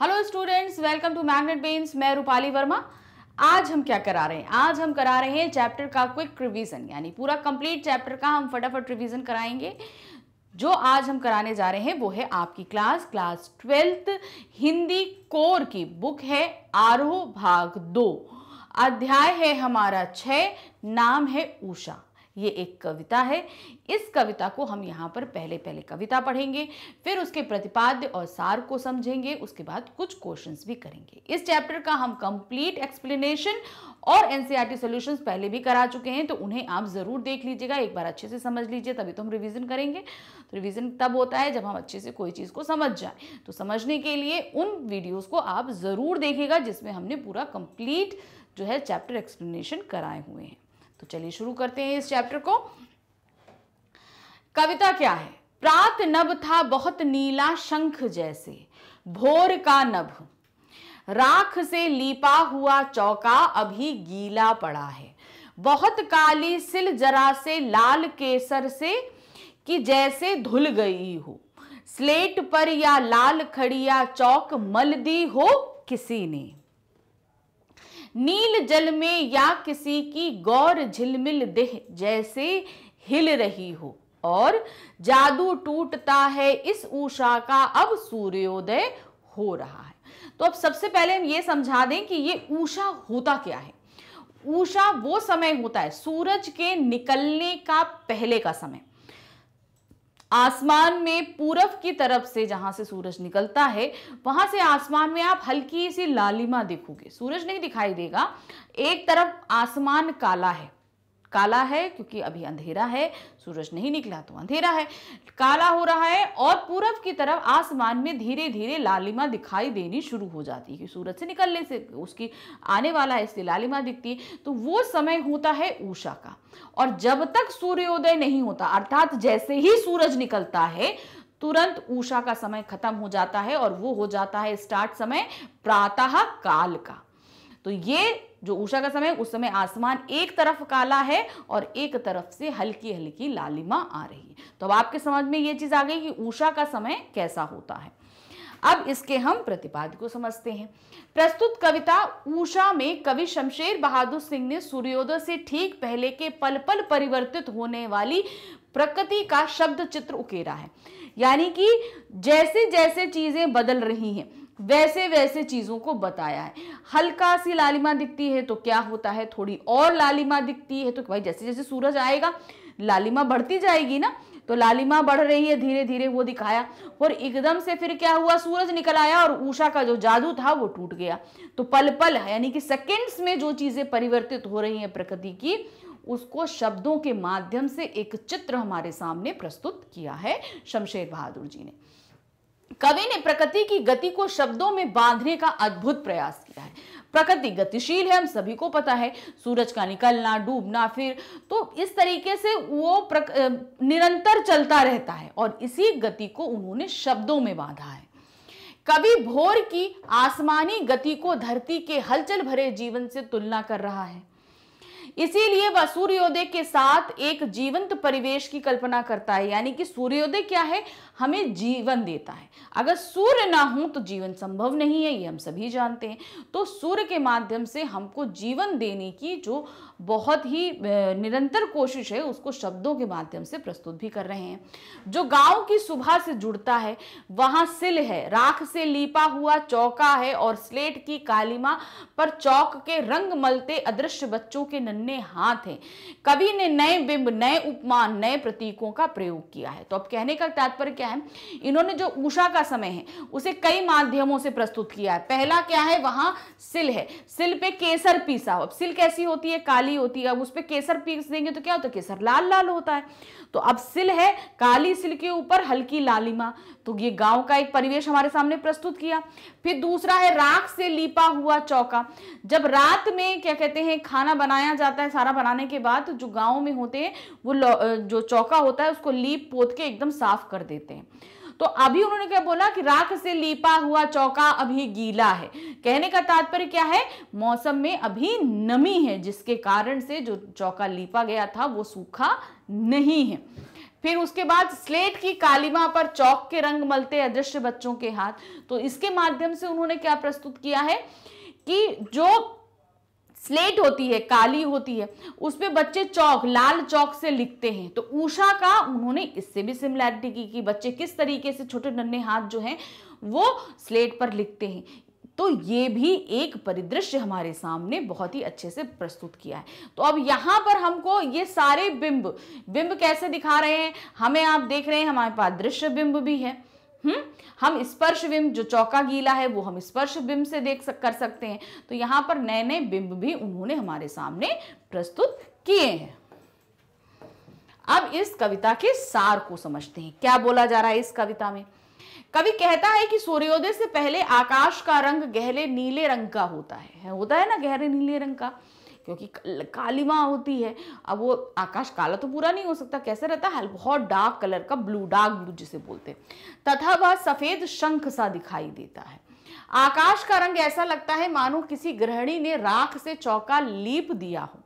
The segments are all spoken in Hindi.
Hello students welcome to Magnet Brains मैं रूपाली वर्मा आज हम क्या करा रहे हैं आज हम करा रहे हैं चैप्टर का क्विक रिवीजन यानी पूरा कंप्लीट चैप्टर का हम फटाफट रिवीजन कराएंगे जो आज हम कराने जा रहे हैं वो है आपकी class class twelfth Hindi core की बुक है आरोह भाग दो अध्याय है हमारा छ नाम है ऊषा ये एक कविता है इस कविता को हम यहाँ पर पहले पहले कविता पढ़ेंगे फिर उसके प्रतिपाद्य और सार को समझेंगे उसके बाद कुछ क्वेश्चंस भी करेंगे इस चैप्टर का हम कंप्लीट एक्सप्लेनेशन और एनसीईआरटी सॉल्यूशंस e पहले भी करा चुके हैं तो उन्हें आप ज़रूर देख लीजिएगा एक बार अच्छे से समझ लीजिए तभी तो हम रिविज़न करेंगे तो रिविज़न तब होता है जब हम अच्छे से कोई चीज़ को समझ जाए तो समझने के लिए उन वीडियोज़ को आप ज़रूर देखेगा जिसमें हमने पूरा कंप्लीट जो है चैप्टर एक्सप्लेनेशन कराए हुए हैं तो चलिए शुरू करते हैं इस चैप्टर को कविता क्या है प्रात नभ था बहुत नीला शंख जैसे भोर का नभ राख से लीपा हुआ चौका अभी गीला पड़ा है बहुत काली सिल जरा से लाल केसर से कि जैसे धुल गई हो स्लेट पर या लाल खड़िया चौक मल दी हो किसी ने नील जल में या किसी की गौर झिलमिल देह जैसे हिल रही हो और जादू टूटता है इस उषा का अब सूर्योदय हो रहा है तो अब सबसे पहले हम ये समझा दें कि ये उषा होता क्या है उषा वो समय होता है सूरज के निकलने का पहले का समय आसमान में पूरब की तरफ से जहां से सूरज निकलता है वहां से आसमान में आप हल्की सी लालिमा देखोगे सूरज नहीं दिखाई देगा एक तरफ आसमान काला है काला है क्योंकि अभी अंधेरा है सूरज नहीं निकला तो अंधेरा है काला हो रहा है और पूरब की तरफ आसमान में धीरे धीरे लालिमा दिखाई देनी शुरू हो जाती है सूरज से निकलने से उसकी आने वाला है लालिमा दिखती है तो वो समय होता है ऊषा का और जब तक सूर्योदय नहीं होता अर्थात जैसे ही सूरज निकलता है तुरंत ऊषा का समय खत्म हो जाता है और वो हो जाता है स्टार्ट समय प्रातः काल का तो ये जो उषा का समय उस समय आसमान एक तरफ काला है और एक तरफ से हल्की हल्की लालिमा आ रही है तो अब आपके समझ में ये चीज़ आ गई कि उषा का समय कैसा होता है अब इसके हम प्रतिपाद को समझते हैं प्रस्तुत कविता ऊषा में कवि शमशेर बहादुर सिंह ने सूर्योदय से ठीक पहले के पल पल परिवर्तित होने वाली प्रकृति का शब्द चित्र उकेरा है यानी कि जैसे जैसे चीजें बदल रही हैं वैसे वैसे चीज़ों को बताया है हल्का सी लालिमा दिखती है तो क्या होता है थोड़ी और लालिमा दिखती है तो भाई जैसे जैसे सूरज आएगा लालिमा बढ़ती जाएगी ना तो लालिमा बढ़ रही है धीरे धीरे वो दिखाया और एकदम से फिर क्या हुआ सूरज निकल आया और ऊषा का जो जादू था वो टूट गया तो पल पल यानी कि सेकेंड्स में जो चीज़ें परिवर्तित हो रही है प्रकृति की उसको शब्दों के माध्यम से एक चित्र हमारे सामने प्रस्तुत किया है शमशेर बहादुर जी ने कवि ने प्रकृति की गति को शब्दों में बांधने का अद्भुत प्रयास किया है प्रकृति गतिशील है हम सभी को पता है सूरज का निकलना डूबना फिर तो इस तरीके से वो प्रक, निरंतर चलता रहता है और इसी गति को उन्होंने शब्दों में बांधा है कवि भोर की आसमानी गति को धरती के हलचल भरे जीवन से तुलना कर रहा है इसीलिए वह सूर्योदय के साथ एक जीवंत परिवेश की कल्पना करता है यानी कि सूर्योदय क्या है हमें जीवन देता है अगर सूर्य ना हो तो जीवन संभव नहीं है ये हम सभी जानते हैं तो सूर्य के माध्यम से हमको जीवन देने की जो बहुत ही निरंतर कोशिश है उसको शब्दों के माध्यम से प्रस्तुत भी कर रहे हैं जो गांव की सुबह से जुड़ता है वहां सिल है राख से लीपा हुआ चौका है और स्लेट की कालीमा पर चौक के रंग मलते अदृश्य बच्चों के नन्हे हाथ हैं कवि ने नए बिंब नए उपमान नए प्रतीकों का प्रयोग किया है तो अब कहने का तात्पर्य क्या है इन्होंने जो ऊषा का समय है उसे कई माध्यमों से प्रस्तुत किया है पहला क्या है वहां सिल है सिल पे केसर पीसा अब सिल कैसी होती है काली काली होती है अब उस पर केसर पीस देंगे तो क्या होता है केसर लाल लाल होता है तो अब सिल है काली सिल के ऊपर हल्की लालिमा तो ये गांव का एक परिवेश हमारे सामने प्रस्तुत किया फिर दूसरा है राख से लीपा हुआ चौका जब रात में क्या कहते हैं खाना बनाया जाता है सारा बनाने के बाद तो जो गाँव में होते हैं वो जो चौका होता है उसको लीप पोत के एकदम साफ कर देते हैं तो अभी उन्होंने क्या बोला कि राख से लीपा हुआ चौका अभी गीला है कहने का तात्पर्य क्या है मौसम में अभी नमी है जिसके कारण से जो चौका लीपा गया था वो सूखा नहीं है फिर उसके बाद स्लेट की कालिमा पर चौक के रंग मलते अदृश्य बच्चों के हाथ तो इसके माध्यम से उन्होंने क्या प्रस्तुत किया है कि जो स्लेट होती है काली होती है उस पर बच्चे चौक लाल चौक से लिखते हैं तो ऊषा का उन्होंने इससे भी सिमिलैरिटी की कि बच्चे किस तरीके से छोटे नन्हे हाथ जो हैं वो स्लेट पर लिखते हैं तो ये भी एक परिदृश्य हमारे सामने बहुत ही अच्छे से प्रस्तुत किया है तो अब यहाँ पर हमको ये सारे बिंब बिंब कैसे दिखा रहे हैं हमें आप देख रहे हैं हमारे पास दृश्य बिंब भी है हम्म हम स्पर्श बिंब जो चौका गीला है वो हम स्पर्श बिंब से देख सक, कर सकते हैं तो यहाँ पर नए नए बिंब भी उन्होंने हमारे सामने प्रस्तुत किए हैं अब इस कविता के सार को समझते हैं क्या बोला जा रहा है इस कविता में कवि कहता है कि सूर्योदय से पहले आकाश का रंग गहरे नीले रंग का होता है होता है ना गहरे नीले रंग का क्योंकि काली माँ होती है अब वो आकाश काला तो पूरा नहीं हो सकता कैसे रहता है बहुत डार्क कलर का ब्लू डार्क ब्लू जिसे बोलते तथा वह सफ़ेद शंख सा दिखाई देता है आकाश का रंग ऐसा लगता है मानो किसी गृहिणी ने राख से चौका लीप दिया हो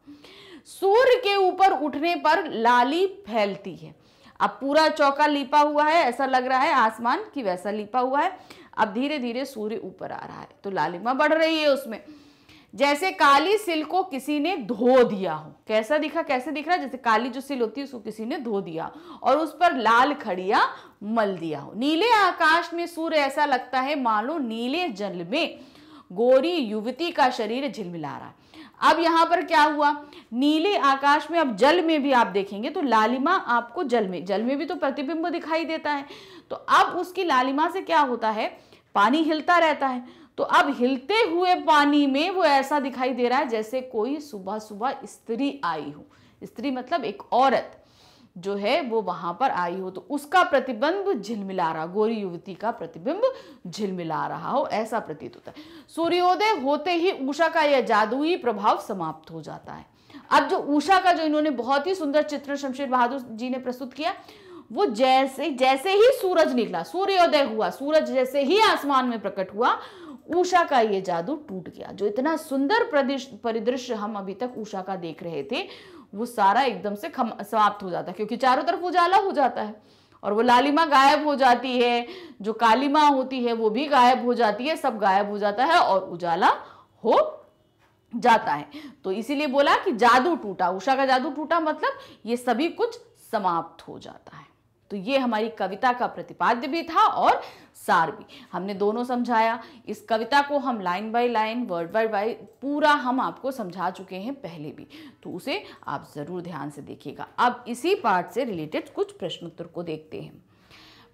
सूर्य के ऊपर उठने पर लाली फैलती है अब पूरा चौका लीपा हुआ है ऐसा लग रहा है आसमान की वैसा लीपा हुआ है अब धीरे धीरे सूर्य ऊपर आ रहा है तो लालिमा बढ़ रही है उसमें जैसे काली सिल को किसी ने धो दिया हो कैसा दिखा कैसे दिख रहा है जैसे काली जो सिल होती है उसको किसी ने धो दिया और उस पर लाल खड़िया मल दिया हो नीले आकाश में सूर्य ऐसा लगता है मानो नीले जल में गोरी युवती का शरीर झिलमिला रहा है अब यहाँ पर क्या हुआ नीले आकाश में अब जल में भी आप देखेंगे तो लालिमा आपको जल में जल में भी तो प्रतिबिंब दिखाई देता है तो अब उसकी लालिमा से क्या होता है पानी हिलता रहता है तो अब हिलते हुए पानी में वो ऐसा दिखाई दे रहा है जैसे कोई सुबह सुबह स्त्री आई हो स्त्री मतलब एक औरत जो है वो वहां पर आई हो तो उसका प्रतिबिंब झिलमिला रहा गोरी युवती का प्रतिबिंब झिलमिला रहा हो ऐसा प्रतीत होता है सूर्योदय होते ही उषा का यह जादुई प्रभाव समाप्त हो जाता है अब जो उषा का जो इन्होंने बहुत ही सुंदर चित्र शमशेर बहादुर जी ने प्रस्तुत किया वो जैसे जैसे ही सूरज निकला सूर्योदय हुआ सूरज जैसे ही आसमान में प्रकट हुआ उषा का ये जादू टूट गया जो इतना सुंदर परिदृश्य हम अभी तक उषा का देख रहे थे वो सारा एकदम से खम समाप्त हो जाता क्योंकि चारों तरफ उजाला हो जाता है और वो लालिमा गायब हो जाती है जो माँ होती है वो भी गायब हो जाती है सब गायब हो जाता है और उजाला हो जाता है तो इसीलिए बोला कि जादू टूटा उषा का जादू टूटा मतलब ये सभी कुछ समाप्त हो जाता है तो ये हमारी कविता का प्रतिपाद्य भी था और सार भी हमने दोनों समझाया इस कविता को हम line by line word by word पूरा हम आपको समझा चुके हैं पहले भी तो उसे आप ज़रूर ध्यान से देखिएगा अब इसी पार्ट से रिलेटेड कुछ प्रश्नोत्तर को देखते हैं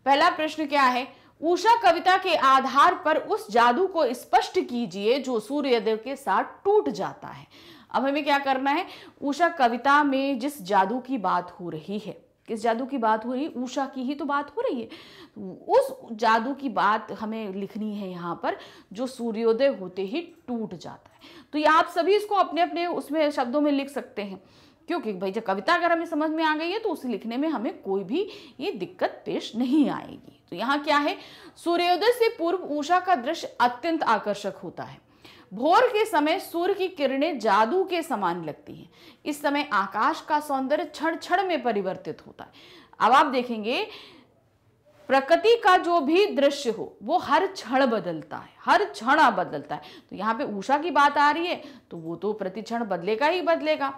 पहला प्रश्न क्या है उषा कविता के आधार पर उस जादू को स्पष्ट कीजिए जो सूर्योदय के साथ टूट जाता है अब हमें क्या करना है उषा कविता में जिस जादू की बात हो रही है किस जादू की बात हो रही है ऊषा की ही तो बात हो रही है उस जादू की बात हमें लिखनी है यहाँ पर जो सूर्योदय होते ही टूट जाता है तो ये आप सभी इसको अपने अपने उसमें शब्दों में लिख सकते हैं क्योंकि भाई जब कविता अगर हमें समझ में आ गई है तो उसे लिखने में हमें कोई भी ये दिक्कत पेश नहीं आएगी तो यहाँ क्या है सूर्योदय से पूर्व ऊषा का दृश्य अत्यंत आकर्षक होता है भोर के समय सूर्य की किरणें जादू के समान लगती हैं इस समय आकाश का सौंदर्य क्षण क्षण में परिवर्तित होता है अब आप देखेंगे प्रकृति का जो भी दृश्य हो वो हर क्षण बदलता है हर क्षण बदलता है तो यहाँ पे ऊषा की बात आ रही है तो वो तो प्रति क्षण बदलेगा ही बदलेगा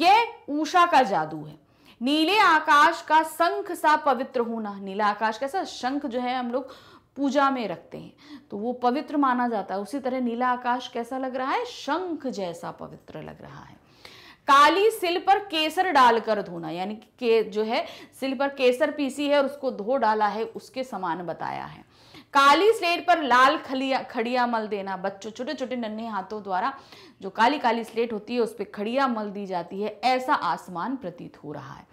यह ऊषा का जादू है नीले आकाश का शंख सा पवित्र होना नीला आकाश कैसा शंख जो है हम लोग पूजा में रखते हैं तो वो पवित्र माना जाता है उसी तरह नीला आकाश कैसा लग रहा है शंख जैसा पवित्र लग रहा है काली सिल पर केसर डालकर धोना यानी कि के जो है सिल पर केसर पीसी है और उसको धो डाला है उसके समान बताया है काली स्लेट पर लाल खलिया खड़िया मल देना बच्चों छोटे छोटे नन्हे हाथों द्वारा जो काली काली स्लेट होती है उस पर खड़िया मल दी जाती है ऐसा आसमान प्रतीत हो रहा है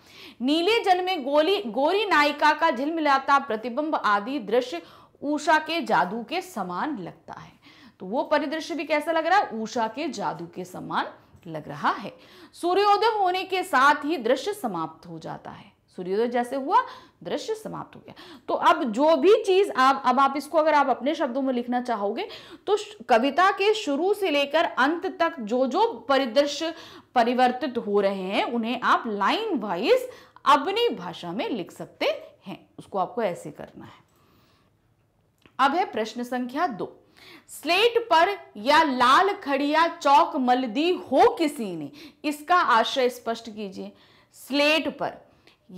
नीले जल में गोली गोरी नायिका का झिलमिलाता प्रतिबिंब आदि दृश्य ऊषा के जादू के समान लगता है तो वो परिदृश्य भी कैसा लग रहा है ऊषा के जादू के समान लग रहा है सूर्योदय होने के साथ ही दृश्य समाप्त हो जाता है सूर्योदय जैसे हुआ दृश्य समाप्त हो गया तो अब जो भी चीज आप अब आप इसको अगर आप अपने शब्दों में लिखना चाहोगे तो कविता के शुरू से लेकर अंत तक जो जो परिदृश्य परिवर्तित हो रहे हैं उन्हें आप लाइन वाइज अपनी भाषा में लिख सकते हैं उसको आपको ऐसे करना है अब है प्रश्न संख्या दो स्लेट पर या लाल खड़िया चौक मलदी हो किसी ने इसका आशय स्पष्ट कीजिए स्लेट पर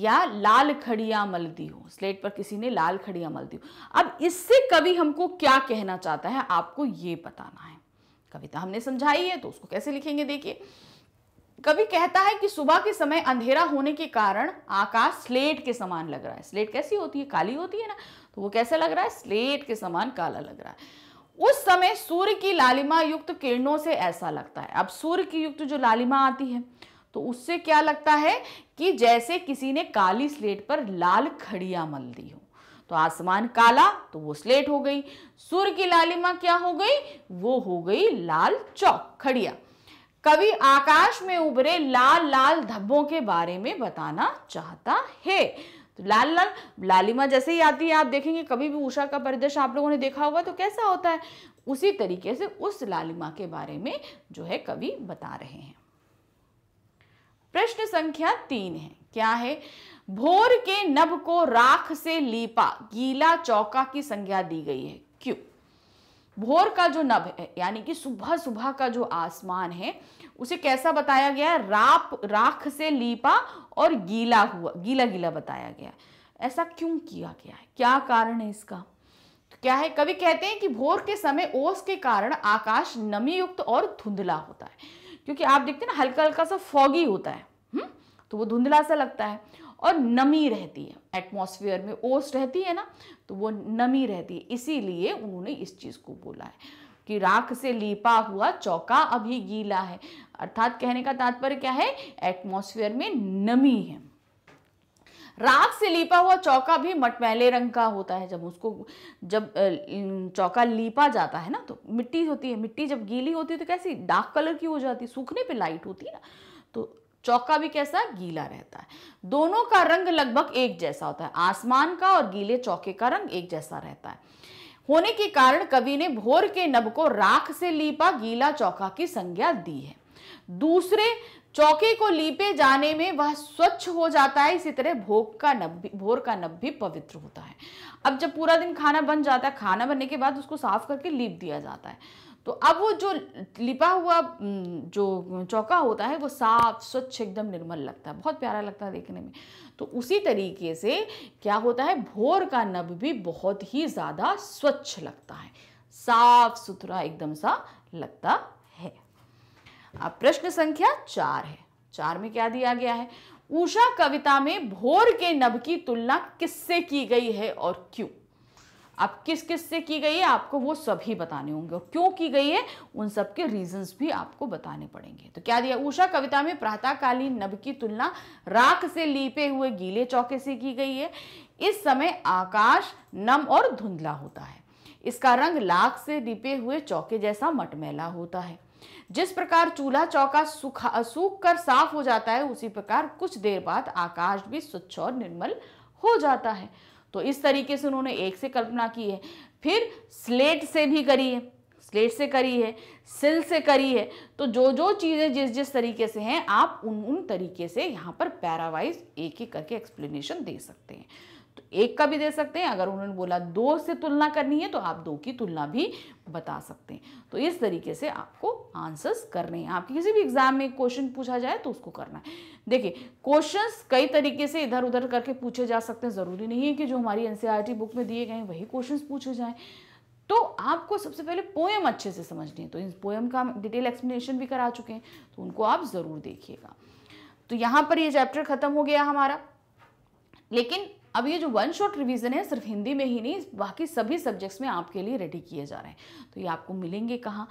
या लाल खड़िया मलदी हो स्लेट पर किसी ने लाल खड़िया मलदी हो अब इससे कवि हमको क्या कहना चाहता है आपको ये बताना है कविता हमने समझाई है तो उसको कैसे लिखेंगे देखिए कवि कहता है कि सुबह के समय अंधेरा होने के कारण आकाश स्लेट के समान लग रहा है स्लेट कैसी होती है काली होती है ना तो वो कैसा लग रहा है स्लेट के समान काला लग रहा है उस समय सूर्य की लालिमा युक्त किरणों से ऐसा लगता है अब सूर्य की युक्त जो लालिमा आती है तो उससे क्या लगता है कि जैसे किसी ने काली स्लेट पर लाल खड़िया मल दी हो तो आसमान काला तो वो स्लेट हो गई सूर्य की लालिमा क्या हो गई वो हो गई लाल चौक खड़िया कवि आकाश में उभरे लाल लाल धब्बों के बारे में बताना चाहता है तो लाल लाल लालिमा जैसे ही आती है आप देखेंगे कभी भी उषा का परिदृश्य आप लोगों ने देखा होगा तो कैसा होता है उसी तरीके से उस लालिमा के बारे में जो है कवि बता रहे हैं प्रश्न संख्या तीन है क्या है भोर के नभ को राख से लीपा गीला चौका की संज्ञा दी गई है भोर का जो नभ है यानी कि सुबह सुबह का जो आसमान है उसे कैसा बताया गया राप राख से लीपा और गीला हुआ गीला गीला बताया गया ऐसा क्यों किया गया है क्या कारण है इसका तो क्या है कभी कहते हैं कि भोर के समय ओस के कारण आकाश नमी युक्त और धुंधला होता है क्योंकि आप देखते हैं ना हल्का हल्का सा फॉगी होता है हुँ? हम्म, तो वो धुंधला सा लगता है और नमी रहती है एटमॉस्फेयर में ओस रहती है ना तो वो नमी रहती है इसीलिए उन्होंने इस चीज़ को बोला है कि राख से लीपा हुआ चौका अभी गीला है अर्थात कहने का तात्पर्य क्या है एटमॉस्फेयर में नमी है राख से लीपा हुआ चौका भी मटमैले रंग का होता है जब उसको जब चौका लीपा जाता है ना तो मिट्टी होती है मिट्टी जब गीली होती है तो कैसी डार्क कलर की हो जाती है सूखने पे लाइट होती है ना तो चौका भी कैसा गीला रहता है दोनों का रंग लगभग एक जैसा होता है आसमान का और गीले चौके का रंग एक जैसा रहता है होने के कारण कवि ने भोर के नब को राख से लीपा गीला चौका की संज्ञा दी है दूसरे चौके को लीपे जाने में वह स्वच्छ हो जाता है इसी तरह भोग का नब भी भोर का नब भी पवित्र होता है अब जब पूरा दिन खाना बन जाता है खाना बनने के बाद उसको साफ करके लीप दिया जाता है तो अब वो जो लिपा हुआ जो चौका होता है वो साफ स्वच्छ एकदम निर्मल लगता है बहुत प्यारा लगता है देखने में तो उसी तरीके से क्या होता है भोर का नभ भी बहुत ही ज़्यादा स्वच्छ लगता है साफ सुथरा एकदम सा लगता है अब प्रश्न संख्या चार है चार में क्या दिया गया है उषा कविता में भोर के नभ की तुलना किससे की गई है और क्यों अब किस किस से की गई है आपको वो सभी बताने होंगे और क्यों की गई है उन सब के रीजंस भी आपको बताने पड़ेंगे तो क्या दिया उषा कविता में प्रातःकालीन नभ की तुलना राख से लीपे हुए गीले चौके से की गई है इस समय आकाश नम और धुंधला होता है इसका रंग लाख से लीपे हुए चौके जैसा मटमैला होता है जिस प्रकार चूल्हा चौका सूखा सूख कर साफ हो जाता है उसी प्रकार कुछ देर बाद आकाश भी स्वच्छ और निर्मल हो जाता है तो इस तरीके से उन्होंने एक से कल्पना की है फिर स्लेट से भी करी है स्लेट से करी है सिल से करी है तो जो जो चीज़ें जिस जिस तरीके से हैं आप उन उन तरीके से यहाँ पर पैरावाइज एक एक करके एक्सप्लेनेशन दे सकते हैं तो एक का भी दे सकते हैं अगर उन्होंने बोला दो से तुलना करनी है तो आप दो की तुलना भी बता सकते हैं तो इस तरीके से आपको आंसर्स करने हैं आपके किसी भी एग्जाम में क्वेश्चन पूछा जाए तो उसको करना है देखिए क्वेश्चंस कई तरीके से इधर उधर करके पूछे जा सकते हैं ज़रूरी नहीं है कि जो हमारी एन बुक e में दिए गए हैं वही क्वेश्चन पूछे जाएँ तो आपको सबसे पहले पोएम अच्छे से समझनी है तो इस पोएम का डिटेल एक्सप्लेनेशन भी करा चुके हैं तो उनको आप ज़रूर देखिएगा तो यहाँ पर ये चैप्टर ख़त्म हो गया हमारा लेकिन अब ये जो वन शॉट रिवीजन है सिर्फ हिंदी में ही नहीं बाकी सभी सब्जेक्ट्स में आपके लिए रेडी किए जा रहे हैं तो ये आपको मिलेंगे कहाँ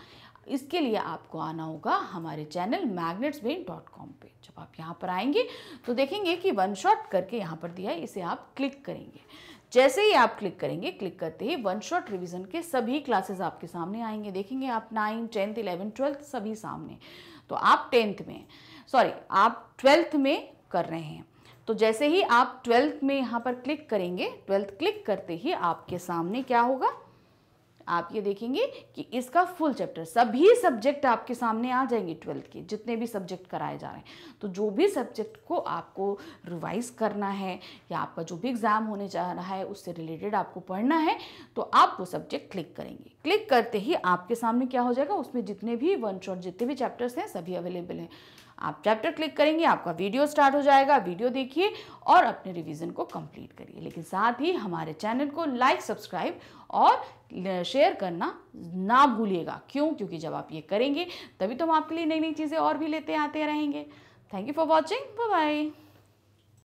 इसके लिए आपको आना होगा हमारे channel Magnet Brains dot com पर जब आप यहाँ पर आएंगे तो देखेंगे कि वन शॉट करके यहाँ पर दिया है इसे आप क्लिक करेंगे जैसे ही आप क्लिक करेंगे क्लिक करते ही वन शॉट रिवीजन के सभी क्लासेस आपके सामने आएंगे देखेंगे आप नाइन्थ टेंथ इलेवन ट्वेल्थ सभी सामने तो आप टेंथ में सॉरी आप ट्वेल्थ में कर रहे हैं तो जैसे ही आप ट्वेल्थ में यहाँ पर क्लिक करेंगे ट्वेल्थ क्लिक करते ही आपके सामने क्या होगा आप ये देखेंगे कि इसका फुल चैप्टर सभी सब्जेक्ट आपके सामने आ जाएंगे ट्वेल्थ के जितने भी सब्जेक्ट कराए जा रहे हैं तो जो भी सब्जेक्ट को आपको रिवाइज करना है या आपका जो भी एग्ज़ाम होने जा रहा है उससे रिलेटेड आपको पढ़ना है तो आप वो सब्जेक्ट क्लिक करेंगे क्लिक करते ही आपके सामने क्या हो जाएगा उसमें जितने भी वन शॉट जितने भी चैप्टर्स हैं सभी अवेलेबल हैं आप चैप्टर क्लिक करेंगे आपका वीडियो स्टार्ट हो जाएगा वीडियो देखिए और अपने रिवीजन को कंप्लीट करिए लेकिन साथ ही हमारे चैनल को लाइक सब्सक्राइब और शेयर करना ना भूलिएगा क्यों क्योंकि जब आप ये करेंगे तभी तो हम आपके लिए नई नई चीज़ें और भी लेते आते रहेंगे thank you for watching bye